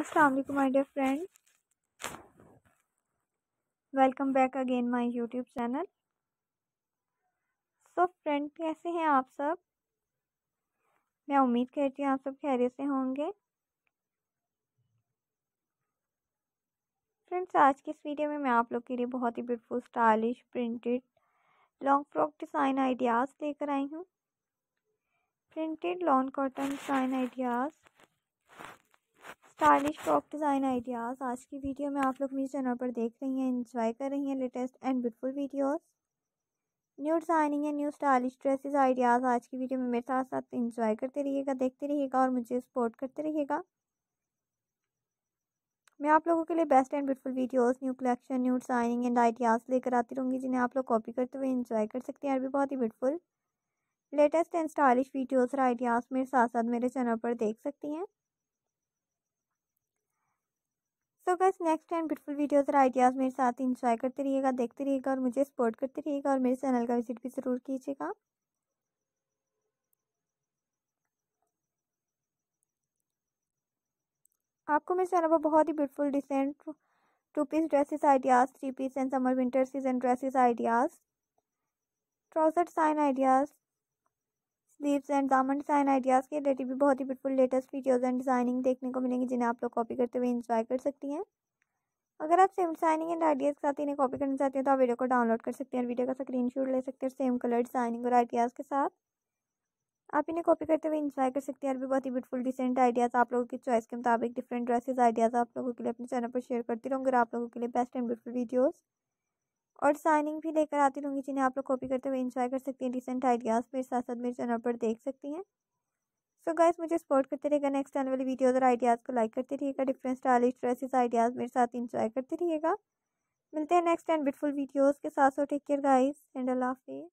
अस्सलाम वालेकुम my dear friend welcome back again my YouTube channel so friend कैसे हैं आप सब मैं उम्मीद करती हूँ आप सब खैरियत से होंगे फ्रेंड्स आज की इस वीडियो में मैं आप लोग के लिए बहुत ही beautiful stylish printed long frock design ideas लेकर आई हूँ printed long cotton design ideas stylish top design ideas आज की वीडियो में आप लोग मेरे चैनल पर देख रही हैं इन्जॉय कर रही हैं latest and beautiful videos new designing and new stylish dresses ideas आज की वीडियो में मेरे साथ साथ इन्जॉय करते रहिएगा देखते रहिएगा और मुझे सपोर्ट करते रहिएगा मैं आप लोगों के लिए best and beautiful videos new collection new designing and ideas लेकर आती रहूँगी जिन्हें आप लोग कॉपी करते हुए इन्जॉय कर सकते हैं और भी बहुत ही beautiful latest and stylish videos और आइडियाज़ मेरे साथ साथ मेरे चैनल पर देख सकती हैं सो बस नेक्स्ट टाइम ब्यूटीफुल वीडियोज़ और आइडियाज़ मेरे साथ इंजॉय करते रहिएगा देखते रहिएगा और मुझे सपोर्ट करते रहिएगा और मेरे चैनल का विजिट भी ज़रूर कीजिएगा आपको मेरे चैनल पर बहुत ही beautiful decent two piece dresses ideas three piece and summer winter season dresses ideas trouser sign ideas sleeves and दामन डिज़ाइन आइडियाज़ के रिलेटेड भी बहुत ही beautiful latest videos and designing देखने को मिलेंगे जिन्हें आप लोग कॉपी करते हुए इंजॉय कर सकती हैं अगर आप सेम डिजाइनिंग एंड आइडियाज़ के साथ इन्हें कॉपी करना चाहते हैं तो आप वीडियो को डाउनलोड कर सकते हैं वीडियो का स्क्रीन शॉट ले सकते हैं सेम कलर डिजाइनिंग और आइडियाज़ के साथ आप इन्हें कॉपी करते हुए इंजॉय कर सकते हैं और भी बहुत ही ब्यूटीफुल डिसेंट आइडियाज़ आप लोगों की चॉइस के मुताबिक डिफरेंट ड्रेसेस आइडियाज़ आप लोगों के लिए अपने चैनल पर शेयर करती रहूँगी और आप लोगों के लिए बेस्ट एंड ब्यूटीफुल वीडियोज़ और साइनिंग भी लेकर आती रहूँगी जिन्हें आप लोग कॉपी करते हुए इंजॉय कर सकती हैं रिसेंट आइडियाज़ मेरे साथ साथ मेरे चैनल पर देख सकती हैं सो so गाइस मुझे सपोर्ट करते रहिएगा नेक्स्ट आने वाली वीडियोज़ और आइडियाज़ को लाइक करते रहिएगा डिफरेंट स्टाइलिश ड्रेसेस आइडियाज़ मेरे साथ इंजॉय करते रहिएगा मिलते हैं नेक्स्ट एंड ब्यूटीफुल वीडियोज़ के साथ so take care guys and अल्लाह हाफिज़